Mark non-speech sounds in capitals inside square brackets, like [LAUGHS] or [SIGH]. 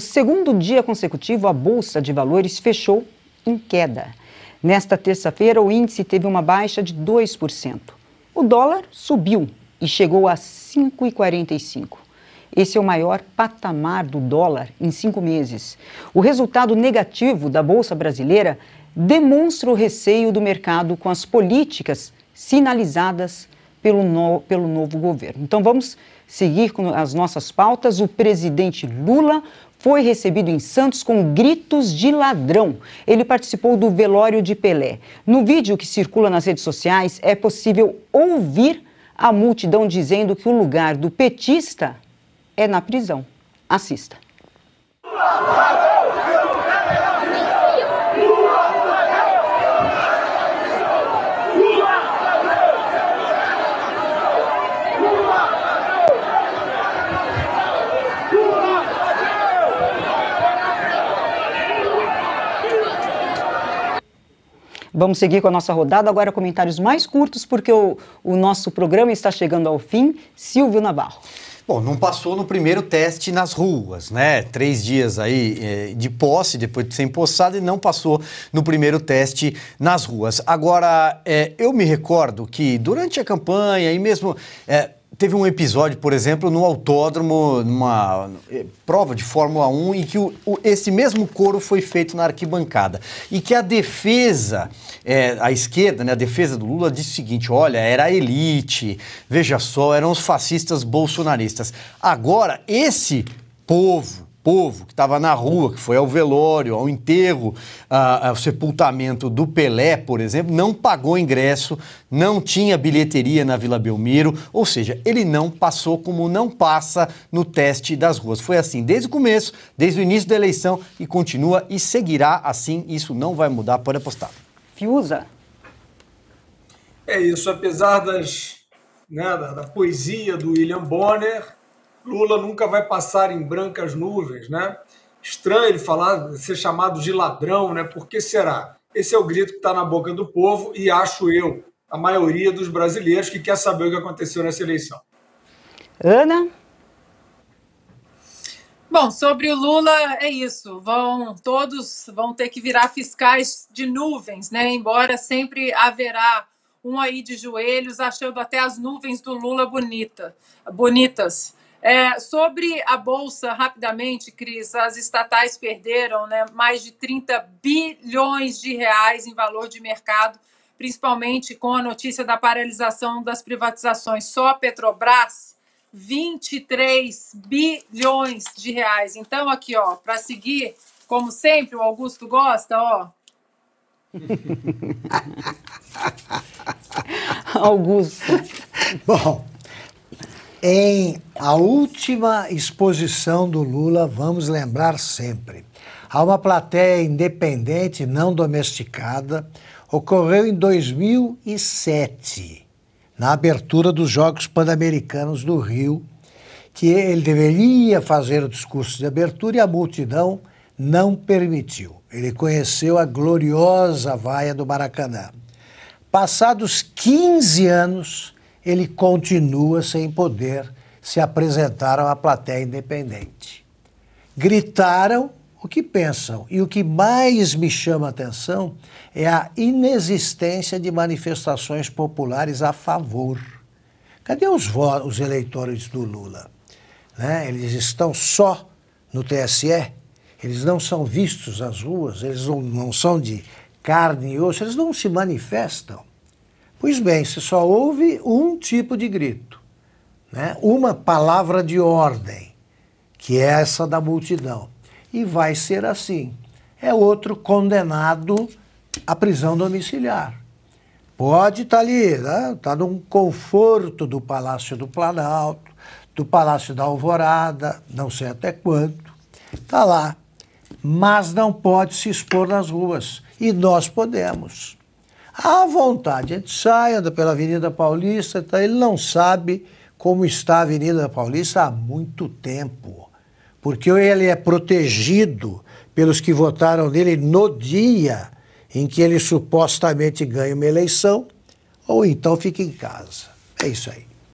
segundo dia consecutivo, a Bolsa de Valores fechou em queda. Nesta terça-feira, o índice teve uma baixa de 2%. O dólar subiu e chegou a 5,45. Esse é o maior patamar do dólar em cinco meses. O resultado negativo da Bolsa Brasileira demonstra o receio do mercado com as políticas sinalizadas pelo, no, pelo novo governo. Então vamos seguir com as nossas pautas. O presidente Lula foi recebido em Santos com gritos de ladrão. Ele participou do velório de Pelé. No vídeo que circula nas redes sociais, é possível ouvir a multidão dizendo que o lugar do petista é na prisão. Assista. Vamos seguir com a nossa rodada. Agora, comentários mais curtos, porque o, o nosso programa está chegando ao fim. Silvio Navarro. Bom, não passou no primeiro teste nas ruas, né? Três dias aí eh, de posse, depois de ser empossado, e não passou no primeiro teste nas ruas. Agora, é, eu me recordo que durante a campanha e mesmo. É, teve um episódio, por exemplo, no autódromo, numa eh, prova de Fórmula 1, em que o, o, esse mesmo coro foi feito na arquibancada. E que a defesa, é, a esquerda, né, a defesa do Lula, disse o seguinte: olha, era a elite, veja só, eram os fascistas bolsonaristas. Agora, esse povo povo que estava na rua, que foi ao velório, ao enterro, ao sepultamento do Pelé, por exemplo, não pagou ingresso, não tinha bilheteria na Vila Belmiro, ou seja, ele não passou como não passa no teste das ruas. Foi assim desde o começo, desde o início da eleição e continua e seguirá assim, isso não vai mudar, pode apostar. Fiuza. É isso, apesar das, né, da, da poesia do William Bonner, Lula nunca vai passar em brancas nuvens, né? Estranho ele falar, ser chamado de ladrão, né? Por que será? Esse é o grito que está na boca do povo e acho eu, a maioria dos brasileiros que quer saber o que aconteceu nessa eleição. Ana? Bom, sobre o Lula é isso. Vão todos vão ter que virar fiscais de nuvens, né? Embora sempre haverá um aí de joelhos achando até as nuvens do Lula bonita, bonitas. É, sobre a Bolsa, rapidamente, Cris, as estatais perderam né, mais de 30 bilhões de reais em valor de mercado, principalmente com a notícia da paralisação das privatizações. Só a Petrobras, 23 bilhões de reais. Então, aqui, ó, para seguir, como sempre, o Augusto gosta, ó. [LAUGHS] Augusto. Bom, em a última exposição do Lula, vamos lembrar sempre. Há uma plateia independente, não domesticada, ocorreu em 2007, na abertura dos Jogos Pan-Americanos do Rio, que ele deveria fazer o discurso de abertura e a multidão não permitiu. Ele conheceu a gloriosa vaia do Maracanã. Passados 15 anos, ele continua sem poder se apresentar a uma plateia independente. Gritaram o que pensam. E o que mais me chama a atenção é a inexistência de manifestações populares a favor. Cadê os, votos, os eleitores do Lula? Né? Eles estão só no TSE, eles não são vistos nas ruas, eles não, não são de carne e osso, eles não se manifestam. Pois bem, se só houve um tipo de grito, né? uma palavra de ordem, que é essa da multidão. E vai ser assim. É outro condenado à prisão domiciliar. Pode estar tá ali, está né? Tá num conforto do Palácio do Planalto, do Palácio da Alvorada, não sei até quanto. Está lá. Mas não pode se expor nas ruas. E nós podemos à vontade. Ele sai, anda pela Avenida Paulista, tá? ele não sabe como está a Avenida Paulista há muito tempo, porque ele é protegido pelos que votaram nele no dia em que ele supostamente ganha uma eleição, ou então fica em casa. É isso aí.